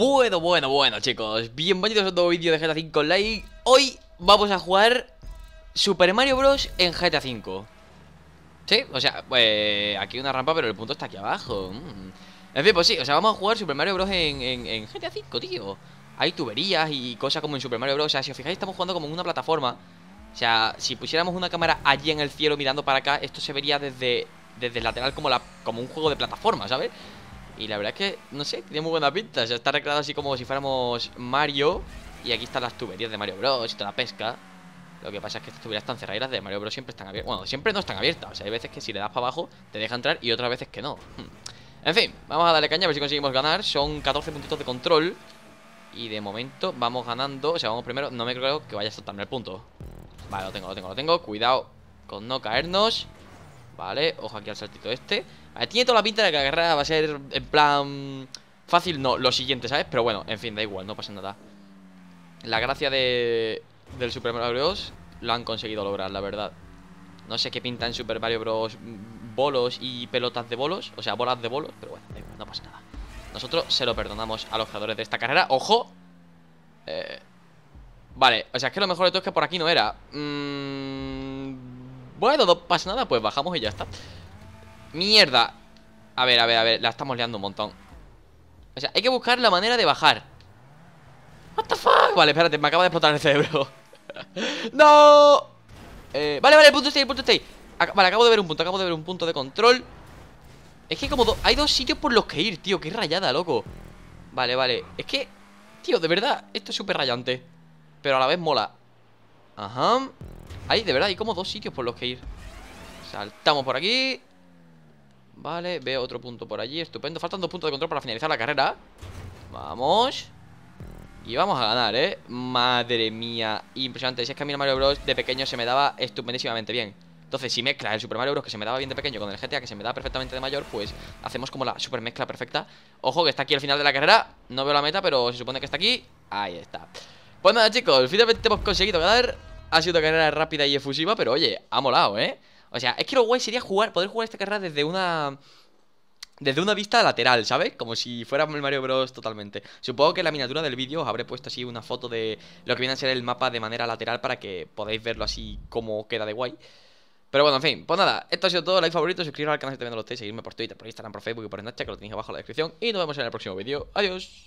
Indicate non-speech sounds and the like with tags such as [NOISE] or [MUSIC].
Bueno, bueno, bueno chicos, bienvenidos a nuevo vídeo de GTA V Online Hoy vamos a jugar Super Mario Bros. en GTA V ¿Sí? O sea, pues aquí hay una rampa pero el punto está aquí abajo mm. En fin, pues sí, o sea, vamos a jugar Super Mario Bros. en, GTA V, tío Hay tuberías y cosas como en Super Mario Bros. O sea, si os fijáis estamos jugando como en una plataforma O sea, si pusiéramos una cámara allí en el cielo mirando para acá Esto se vería desde, desde el lateral como, la, como un juego de plataforma, ¿sabes? Y la verdad es que, no sé, tiene muy buena pinta. O sea, está recreado así como si fuéramos Mario. Y aquí están las tuberías de Mario Bros y toda la pesca. Lo que pasa es que estas tuberías están cerradas de Mario Bros siempre están abiertas. Bueno, siempre no están abiertas. O sea, hay veces que si le das para abajo te deja entrar y otras veces que no. Hmm. En fin, vamos a darle caña a ver si conseguimos ganar. Son 14 puntitos de control. Y de momento vamos ganando. O sea, vamos primero. No me creo que vaya a saltarme el punto. Vale, lo tengo, lo tengo, lo tengo. Cuidado con no caernos. Vale, ojo aquí al saltito este. Tiene toda la pinta de que la carrera va a ser en plan fácil, no, lo siguiente, ¿sabes? Pero bueno, en fin, da igual, no pasa nada. La gracia de, del Super Mario Bros. lo han conseguido lograr, la verdad. No sé qué pinta en Super Mario Bros. bolos y pelotas de bolos, o sea, bolas de bolos, pero bueno, da igual, no pasa nada. Nosotros se lo perdonamos a los creadores de esta carrera. ¡Ojo! Eh, vale, o sea, es que lo mejor de todo es que por aquí no era. Mm, bueno, no pasa nada, pues bajamos y ya está. Mierda A ver, a ver, a ver, la estamos liando un montón O sea, hay que buscar la manera de bajar What the fuck Vale, espérate, me acaba de explotar el cerebro [LAUGHS] No eh, Vale, vale, punto stay, punto stay Vale, acabo de ver un punto, acabo de ver un punto de control Es que como hay dos sitios por los que ir, tío Qué rayada, loco Vale, vale, es que Tío, de verdad, esto es súper rayante Pero a la vez mola Ajá Ahí, de verdad, hay como dos sitios por los que ir Saltamos por aquí Vale, veo otro punto por allí, estupendo Faltan dos puntos de control para finalizar la carrera Vamos Y vamos a ganar, ¿eh? Madre mía, impresionante Si es que a mí el Mario Bros de pequeño se me daba estupendísimamente bien entonces, si mezcla el Super Mario Bros. que se me daba bien de pequeño con el GTA que se me da perfectamente de mayor, pues hacemos como la super mezcla perfecta. Ojo, que está aquí al final de la carrera. No veo la meta, pero se supone que está aquí. Ahí está. Pues nada, chicos, finalmente hemos conseguido ganar. Ha sido una carrera rápida y efusiva, pero oye, ha molado, ¿eh? O sea, es que lo guay sería jugar, poder jugar esta carrera desde una desde una vista lateral, ¿sabes? Como si fuera el Mario Bros totalmente. Supongo que en la miniatura del vídeo os habré puesto así una foto de lo que viene a ser el mapa de manera lateral para que podáis verlo así como queda de guay. Pero bueno, en fin, pues nada, esto ha sido todo, like favorito, suscribiros al canal si te no lo estéis. seguirme por Twitter, por Instagram, por Facebook y por Snapchat, que lo tenéis abajo en la descripción. Y nos vemos en el próximo vídeo. Adiós.